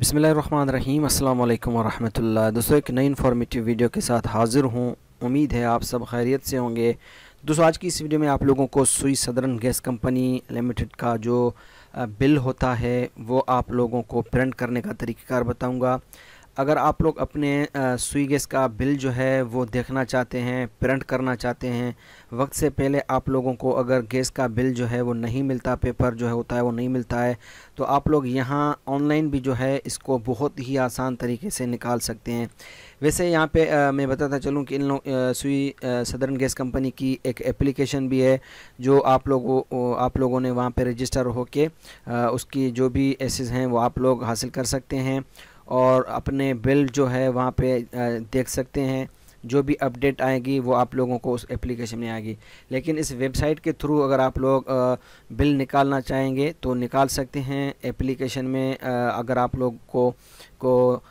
बसमीम् अल्लाम दोस्तों एक नई इन्फॉर्मेटिव वीडियो के साथ हाज़िर हूँ उम्मीद है आप सब खैरियत से होंगे दोस्तों आज की इस वीडियो में आप लोगों को सुई सदरन गैस कंपनी लिमिटेड का जो बिल होता है वो आप लोगों को प्रिंट करने का तरीक़ार बताऊँगा अगर आप लोग अपने सुई गैस का बिल जो है वो देखना चाहते हैं प्रिंट करना चाहते हैं वक्त से पहले आप लोगों को अगर गैस का बिल जो है वो नहीं मिलता पेपर जो है होता है वो नहीं मिलता है तो आप लोग यहाँ ऑनलाइन भी जो है इसको बहुत ही आसान तरीके से निकाल सकते हैं वैसे यहाँ पे आ, मैं बताता चलूँ कि इन लोग सुई सदरन गैस कंपनी की एक एप्लीकेशन भी है जो आप लोगों आप लोगों ने वहाँ पर रजिस्टर होकर उसकी जो भी एसेस हैं वो आप लोग हासिल कर सकते हैं और अपने बिल जो है वहाँ पे देख सकते हैं जो भी अपडेट आएगी वो आप लोगों को उस एप्लीकेशन में आएगी लेकिन इस वेबसाइट के थ्रू अगर आप लोग बिल निकालना चाहेंगे तो निकाल सकते हैं एप्लीकेशन में अगर आप लोग को को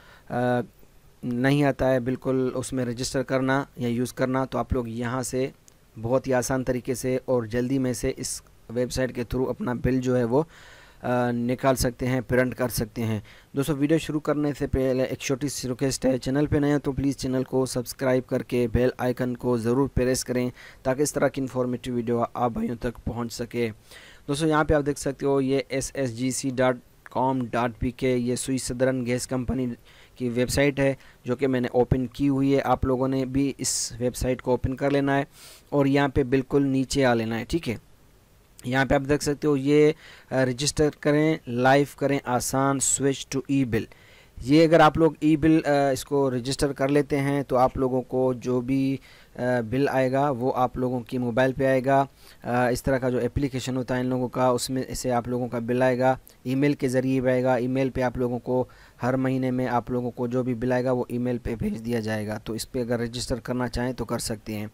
नहीं आता है बिल्कुल उसमें रजिस्टर करना या यूज़ करना तो आप लोग यहाँ से बहुत ही आसान तरीके से और जल्दी में से इस वेबसाइट के थ्रू अपना बिल जो है वो निकाल सकते हैं प्रिंट कर सकते हैं दोस्तों वीडियो शुरू करने से पहले एक छोटी सी रिक्वेस्ट है चैनल पे नए हैं तो प्लीज़ चैनल को सब्सक्राइब करके बेल आइकन को ज़रूर प्रेस करें ताकि इस तरह की इन्फॉर्मेटिव वीडियो आप भाइयों तक पहुँच सके दोस्तों यहाँ पर आप देख सकते हो ये S S G C dot com dot P K ये सुई सदरन गैस कंपनी की वेबसाइट है जो कि मैंने ओपन की हुई है आप लोगों ने भी इस वेबसाइट को ओपन कर लेना है और यहाँ पर बिल्कुल नीचे आ लेना है ठीक है यहाँ पे आप देख सकते हो ये रजिस्टर करें लाइव करें आसान स्विच टू ई बिल ये अगर आप लोग ई बिल इसको रजिस्टर कर लेते हैं तो आप लोगों को जो भी बिल आएगा वो आप लोगों की मोबाइल पे आएगा इस तरह का जो एप्लीकेशन होता है इन लोगों का उसमें से आप लोगों का बिल आएगा ईमेल के ज़रिए भी आएगा ईमेल पे आप लोगों को हर महीने में आप लोगों को जो भी बिल आएगा वो ईमेल पे भेज दिया जाएगा तो इस पर अगर रजिस्टर करना चाहें तो कर सकते हैं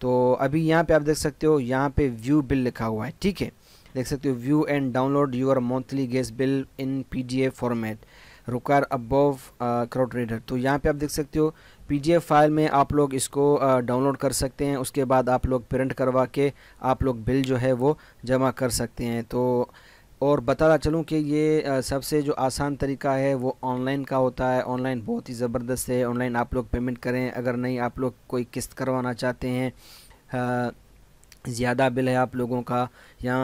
तो अभी यहाँ पे आप देख सकते हो यहाँ पे व्यू बिल लिखा हुआ है ठीक है देख सकते हो view and download your monthly gas bill in P format रुकार अबव क्राउड रीडर तो यहाँ पे आप देख सकते हो पी फाइल में आप लोग इसको डाउनलोड uh, कर सकते हैं उसके बाद आप लोग प्रिंट करवा के आप लोग बिल जो है वो जमा कर सकते हैं तो और बताना चलूँ कि ये सबसे जो आसान तरीका है वो ऑनलाइन का होता है ऑनलाइन बहुत ही ज़बरदस्त है ऑनलाइन आप लोग पेमेंट करें अगर नहीं आप लोग कोई किस्त करवाना चाहते हैं ज़्यादा बिल है आप लोगों का या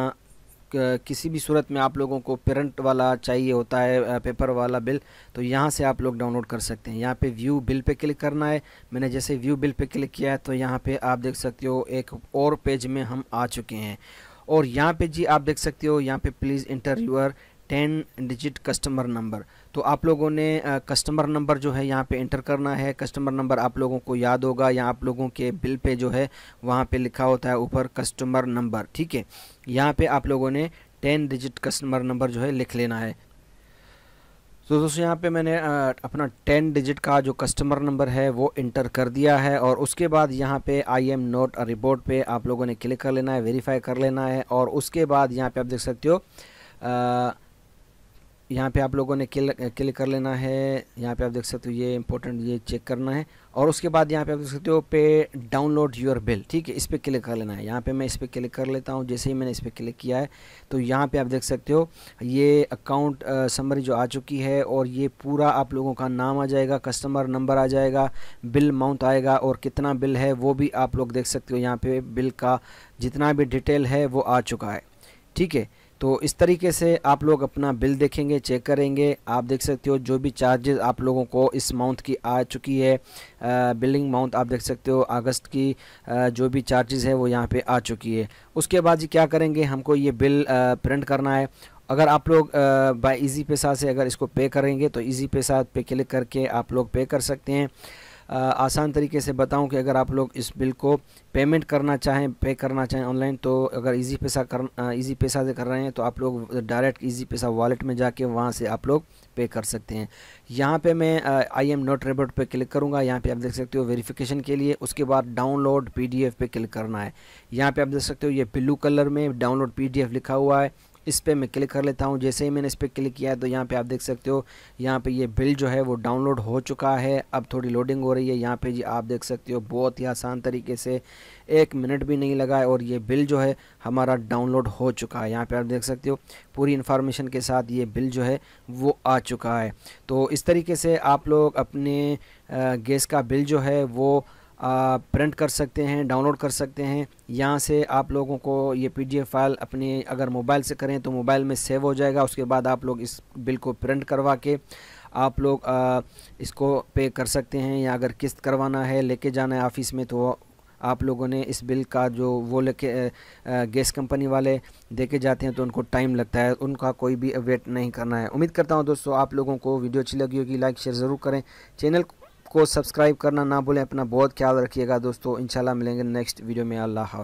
किसी भी सूरत में आप लोगों को पेरेंट वाला चाहिए होता है पेपर वाला बिल तो यहाँ से आप लोग डाउनलोड कर सकते हैं यहाँ पे व्यू बिल पे क्लिक करना है मैंने जैसे व्यू बिल पे क्लिक किया है तो यहाँ पे आप देख सकते हो एक और पेज में हम आ चुके हैं और यहाँ पे जी आप देख सकते हो यहाँ पे please enter your ten digit customer number तो आप लोगों ने कस्टमर नंबर जो है यहाँ पे इंटर करना है कस्टमर नंबर आप लोगों को याद होगा या आप लोगों के बिल पे जो है वहाँ पे लिखा होता है ऊपर कस्टमर नंबर ठीक है यहाँ पे आप लोगों ने टेन डिजिट कस्टमर नंबर जो है लिख लेना है तो दोस्तों यहाँ पे मैंने अपना टेन डिजिट का जो कस्टमर नंबर है वो इंटर कर दिया है और उसके बाद यहाँ पे आई एम नोट रिपोर्ट पे आप लोगों ने क्लिक कर लेना है वेरीफाई कर लेना है और उसके बाद यहाँ पे आप देख सकते हो यहाँ पे आप लोगों ने क्लिक कर लेना है यहाँ पे आप देख सकते हो ये इंपॉर्टेंट ये चेक करना है और उसके बाद यहाँ पे आप देख सकते हो पे डाउनलोड योर बिल ठीक है इस पर क्लिक कर लेना है यहाँ पे मैं इस पर क्लिक कर लेता हूँ जैसे ही मैंने इस पर क्लिक किया है तो यहाँ पे आप देख सकते हो ये अकाउंट समरी जो आ चुकी है और ये पूरा आप लोगों का नाम आ जाएगा कस्टमर नंबर आ जाएगा बिल माउंट आएगा और कितना बिल है वो भी आप लोग देख सकते हो यहाँ पर बिल का जितना भी डिटेल है वो आ चुका है ठीक है तो इस तरीके से आप लोग अपना बिल देखेंगे चेक करेंगे आप देख सकते हो जो भी चार्जेस आप लोगों को इस माउंथ की आ चुकी है बिलिंग माउंथ आप देख सकते हो अगस्त की आ, जो भी चार्जेस है वो यहाँ पे आ चुकी है उसके बाद जी क्या करेंगे हमको ये बिल प्रिंट करना है अगर आप लोग बाय इजी पैसा से अगर इसको पे करेंगे तो इजी पैसा पे क्लिक करके आप लोग पे कर सकते हैं आसान तरीके से बताऊं कि अगर आप लोग इस बिल को पेमेंट करना चाहें पे करना चाहें ऑनलाइन तो अगर इजी पैसा कर इजी पैसा से कर रहे हैं तो आप लोग डायरेक्ट इजी पैसा वॉलेट में जाके वहाँ से आप लोग पे कर सकते हैं यहाँ पे मैं आई एम नोट रेबर्ट पे क्लिक करूँगा यहाँ पे आप देख सकते हो वेरिफिकेशन के लिए उसके बाद डाउनलोड पी पे क्लिक करना है यहाँ पर आप देख सकते हो ये ब्लू कलर में डाउनलोड पी लिखा हुआ है इस पर मैं क्लिक कर लेता हूँ जैसे ही मैंने इस पर क्लिक किया है तो यहाँ पे आप देख सकते हो यहाँ पे ये बिल जो है वो डाउनलोड हो चुका है अब थोड़ी लोडिंग हो रही है यहाँ पे जी आप देख सकते हो बहुत ही आसान तरीके से एक मिनट भी नहीं लगा है और ये बिल जो है हमारा डाउनलोड हो चुका है यहाँ पे आप देख सकते हो पूरी इन्फॉर्मेशन के साथ ये बिल जो है वो आ चुका है तो इस तरीके से आप लोग अपने गैस का बिल जो है वो प्रिंट कर सकते हैं डाउनलोड कर सकते हैं यहाँ से आप लोगों को ये पीडीएफ फाइल अपने अगर मोबाइल से करें तो मोबाइल में सेव हो जाएगा उसके बाद आप लोग इस बिल को प्रिंट करवा के आप लोग आ, इसको पे कर सकते हैं या अगर किस्त करवाना है लेके जाना है ऑफिस में तो आप लोगों ने इस बिल का जो वो लेके गैस कंपनी वाले देके जाते हैं तो उनको टाइम लगता है उनका कोई भी वेट नहीं करना है उम्मीद करता हूँ दोस्तों आप लोगों को वीडियो अच्छी लगी होगी लाइक शेयर ज़रूर करें चैनल को सब्सक्राइब करना ना भूलें अपना बहुत ख्याल रखिएगा दोस्तों इंशाल्लाह मिलेंगे नेक्स्ट वीडियो में अल्लाह